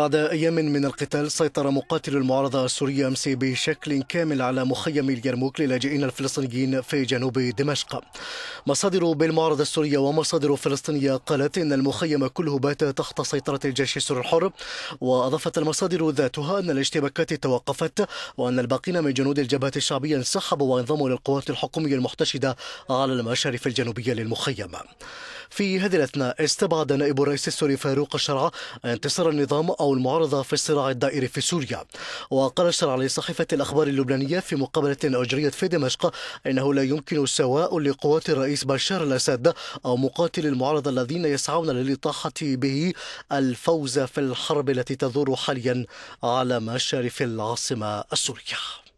بعد أيام من القتال سيطر مقاتل المعارضة السورية أمس بشكل كامل على مخيم اليرموك للاجئين الفلسطينيين في جنوب دمشق مصادر بالمعارضة السورية ومصادر فلسطينية قالت إن المخيم كله بات تحت سيطرة الجيش السوري الحر وأضافت المصادر ذاتها أن الاشتباكات توقفت وأن الباقين من جنود الجبهة الشعبية انسحبوا وانضموا للقوات الحكومية المحتشدة على المشارف الجنوبية للمخيم في هذه الأثناء استبعد نائب الرئيس السوري فاروق الشرع انتصار النظام أو المعارضة في الصراع الدائري في سوريا وقال الشرع لصحيفة الأخبار اللبنانية في مقابلة أجريت في دمشق إنه لا يمكن سواء لقوات الرئيس بشار الأسد أو مقاتل المعارضة الذين يسعون للإطاحة به الفوز في الحرب التي تدور حاليا على مشارف العاصمة السورية